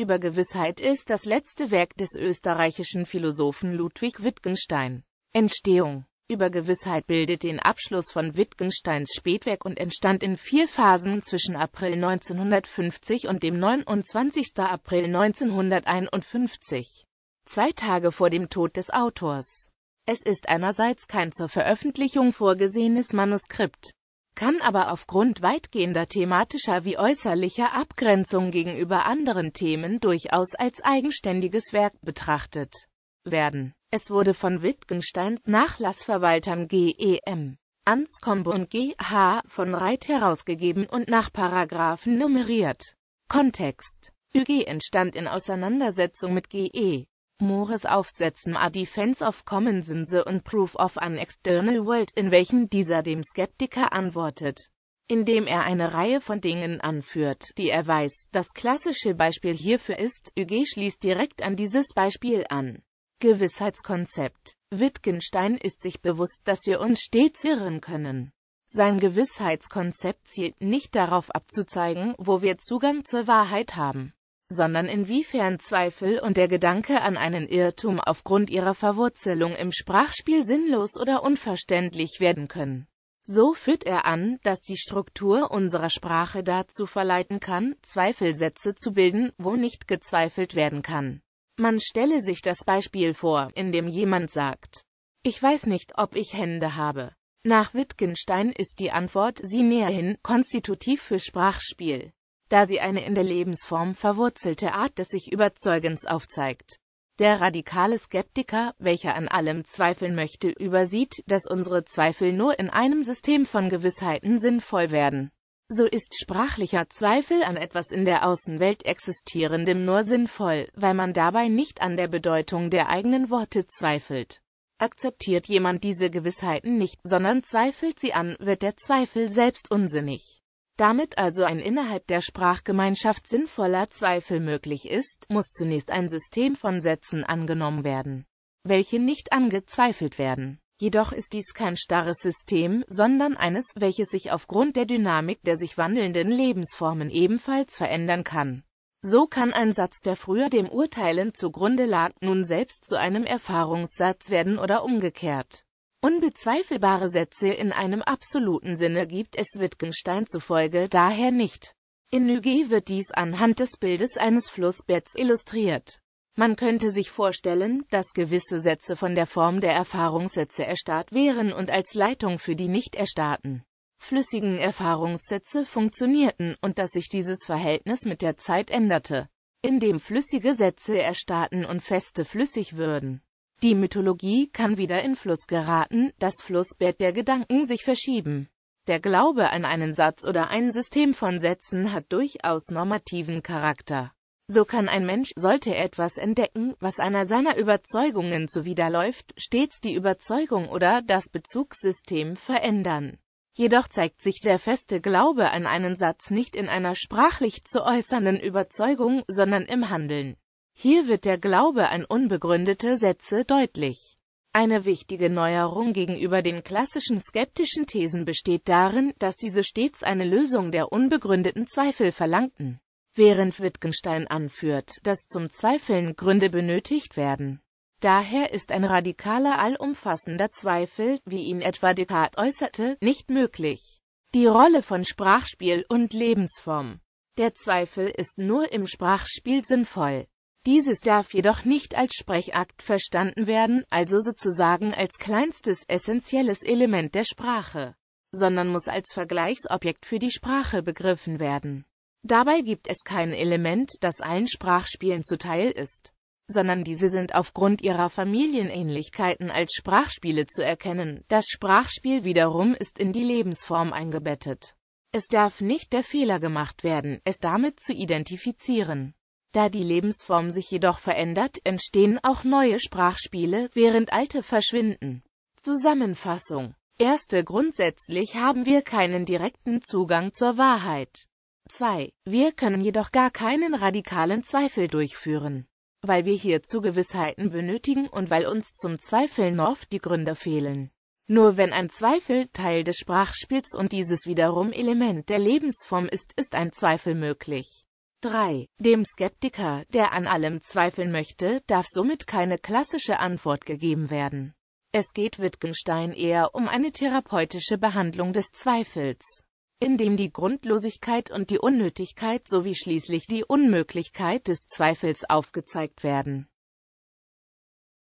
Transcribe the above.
über Gewissheit ist das letzte Werk des österreichischen Philosophen Ludwig Wittgenstein. Entstehung über Gewissheit bildet den Abschluss von Wittgensteins Spätwerk und entstand in vier Phasen zwischen April 1950 und dem 29. April 1951, zwei Tage vor dem Tod des Autors. Es ist einerseits kein zur Veröffentlichung vorgesehenes Manuskript, kann aber aufgrund weitgehender thematischer wie äußerlicher Abgrenzung gegenüber anderen Themen durchaus als eigenständiges Werk betrachtet werden. Es wurde von Wittgensteins Nachlassverwaltern G.E.M. Anskombe und G.H. von Reit herausgegeben und nach Paragraphen nummeriert. Kontext ÜG entstand in Auseinandersetzung mit GE. Moores Aufsätzen A Defense of Common Sense und Proof of an External World, in welchen dieser dem Skeptiker antwortet, indem er eine Reihe von Dingen anführt, die er weiß. Das klassische Beispiel hierfür ist, Huguet schließt direkt an dieses Beispiel an. Gewissheitskonzept Wittgenstein ist sich bewusst, dass wir uns stets irren können. Sein Gewissheitskonzept zielt nicht darauf abzuzeigen, wo wir Zugang zur Wahrheit haben sondern inwiefern Zweifel und der Gedanke an einen Irrtum aufgrund ihrer Verwurzelung im Sprachspiel sinnlos oder unverständlich werden können. So führt er an, dass die Struktur unserer Sprache dazu verleiten kann, Zweifelsätze zu bilden, wo nicht gezweifelt werden kann. Man stelle sich das Beispiel vor, in dem jemand sagt, ich weiß nicht, ob ich Hände habe. Nach Wittgenstein ist die Antwort sie näherhin konstitutiv für Sprachspiel da sie eine in der Lebensform verwurzelte Art des sich Überzeugens aufzeigt. Der radikale Skeptiker, welcher an allem zweifeln möchte, übersieht, dass unsere Zweifel nur in einem System von Gewissheiten sinnvoll werden. So ist sprachlicher Zweifel an etwas in der Außenwelt Existierendem nur sinnvoll, weil man dabei nicht an der Bedeutung der eigenen Worte zweifelt. Akzeptiert jemand diese Gewissheiten nicht, sondern zweifelt sie an, wird der Zweifel selbst unsinnig. Damit also ein innerhalb der Sprachgemeinschaft sinnvoller Zweifel möglich ist, muss zunächst ein System von Sätzen angenommen werden, welche nicht angezweifelt werden. Jedoch ist dies kein starres System, sondern eines, welches sich aufgrund der Dynamik der sich wandelnden Lebensformen ebenfalls verändern kann. So kann ein Satz, der früher dem Urteilen zugrunde lag, nun selbst zu einem Erfahrungssatz werden oder umgekehrt. Unbezweifelbare Sätze in einem absoluten Sinne gibt es Wittgenstein zufolge daher nicht. In Nüge wird dies anhand des Bildes eines Flussbetts illustriert. Man könnte sich vorstellen, dass gewisse Sätze von der Form der Erfahrungssätze erstarrt wären und als Leitung für die nicht erstarrten, flüssigen Erfahrungssätze funktionierten und dass sich dieses Verhältnis mit der Zeit änderte, indem flüssige Sätze erstarrten und feste flüssig würden. Die Mythologie kann wieder in Fluss geraten, das Flussbett der Gedanken sich verschieben. Der Glaube an einen Satz oder ein System von Sätzen hat durchaus normativen Charakter. So kann ein Mensch, sollte er etwas entdecken, was einer seiner Überzeugungen zuwiderläuft, stets die Überzeugung oder das Bezugssystem verändern. Jedoch zeigt sich der feste Glaube an einen Satz nicht in einer sprachlich zu äußernden Überzeugung, sondern im Handeln. Hier wird der Glaube an unbegründete Sätze deutlich. Eine wichtige Neuerung gegenüber den klassischen skeptischen Thesen besteht darin, dass diese stets eine Lösung der unbegründeten Zweifel verlangten. Während Wittgenstein anführt, dass zum Zweifeln Gründe benötigt werden. Daher ist ein radikaler allumfassender Zweifel, wie ihn etwa Descartes äußerte, nicht möglich. Die Rolle von Sprachspiel und Lebensform Der Zweifel ist nur im Sprachspiel sinnvoll. Dieses darf jedoch nicht als Sprechakt verstanden werden, also sozusagen als kleinstes essentielles Element der Sprache, sondern muss als Vergleichsobjekt für die Sprache begriffen werden. Dabei gibt es kein Element, das allen Sprachspielen zuteil ist, sondern diese sind aufgrund ihrer Familienähnlichkeiten als Sprachspiele zu erkennen. Das Sprachspiel wiederum ist in die Lebensform eingebettet. Es darf nicht der Fehler gemacht werden, es damit zu identifizieren. Da die Lebensform sich jedoch verändert, entstehen auch neue Sprachspiele, während alte verschwinden. Zusammenfassung Erste Grundsätzlich haben wir keinen direkten Zugang zur Wahrheit. 2. Wir können jedoch gar keinen radikalen Zweifel durchführen. Weil wir hierzu Gewissheiten benötigen und weil uns zum Zweifeln oft die Gründe fehlen. Nur wenn ein Zweifel Teil des Sprachspiels und dieses wiederum Element der Lebensform ist, ist ein Zweifel möglich. 3. Dem Skeptiker, der an allem zweifeln möchte, darf somit keine klassische Antwort gegeben werden. Es geht Wittgenstein eher um eine therapeutische Behandlung des Zweifels, indem die Grundlosigkeit und die Unnötigkeit sowie schließlich die Unmöglichkeit des Zweifels aufgezeigt werden.